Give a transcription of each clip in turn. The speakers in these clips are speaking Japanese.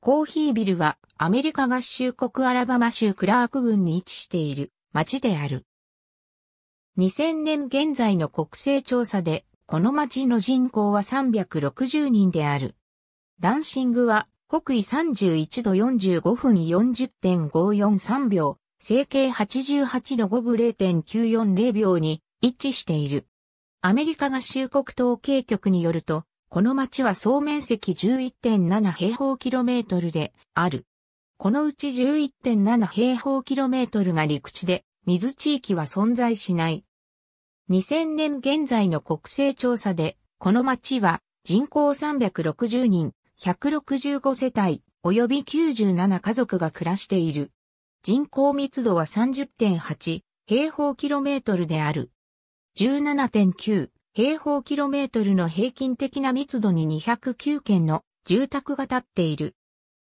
コーヒービルはアメリカ合衆国アラバマ州クラーク郡に位置している町である。2000年現在の国勢調査で、この町の人口は360人である。ランシングは北緯31度45分40.543秒、整形88度5分0.940秒に位置している。アメリカ合衆国統計局によると、この町は総面積11.7平方キロメートルである。このうち11.7平方キロメートルが陸地で、水地域は存在しない。2000年現在の国勢調査で、この町は人口360人、165世帯、及び97家族が暮らしている。人口密度は30.8平方キロメートルである。17.9平方キロメートルの平均的な密度に209軒の住宅が建っている。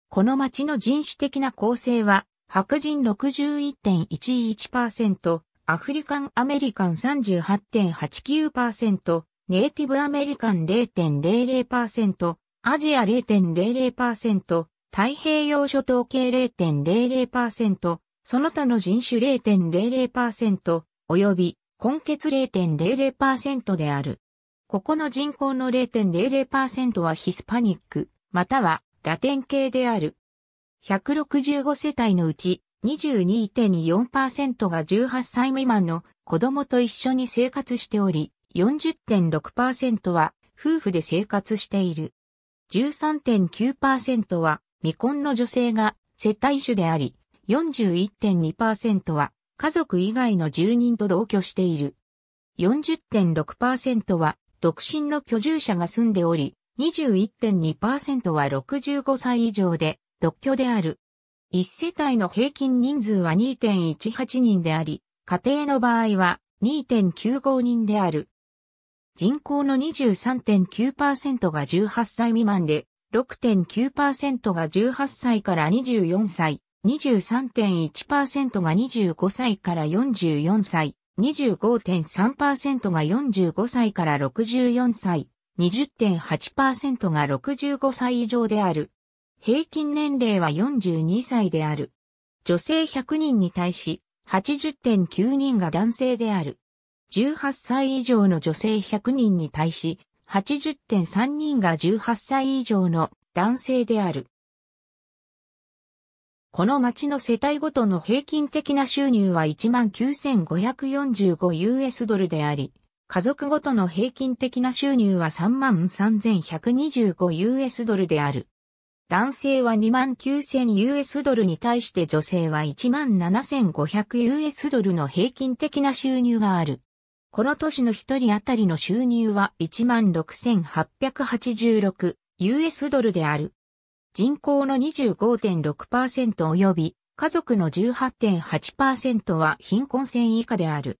この町の人種的な構成は、白人61.11%、アフリカンアメリカン38.89%、ネイティブアメリカン0.00%、アジア0.00%、太平洋諸島系0.00%、その他の人種0.00%、よび根結0.00%である。ここの人口の0.00%はヒスパニック、またはラテン系である。165世帯のうち22.4%が18歳未満の子供と一緒に生活しており、40.6%は夫婦で生活している。13.9%は未婚の女性が世帯主であり、41.2%は家族以外の住人と同居している。40.6%は独身の居住者が住んでおり、21.2%は65歳以上で独居である。1世帯の平均人数は2.18人であり、家庭の場合は2.95人である。人口の23.9%が18歳未満で、6.9%が18歳から24歳、23.1%が25歳から44歳、25.3%が45歳から64歳、20.8%が65歳以上である。平均年齢は42歳である。女性100人に対し、80.9人が男性である。18歳以上の女性100人に対し、80.3人が18歳以上の男性である。この町の世帯ごとの平均的な収入は 19,545US ドルであり、家族ごとの平均的な収入は 33,125US ドルである。男性は 29,000US ドルに対して女性は 17,500US ドルの平均的な収入がある。この都市の一人当たりの収入は 16,886US ドルである。人口の25.6%及び家族の18.8%は貧困線以下である。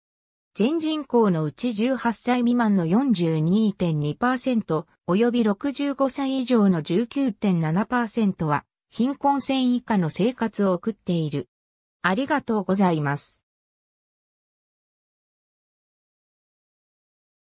全人口のうち18歳未満の42.2%及び65歳以上の19.7%は貧困線以下の生活を送っている。ありがとうございます。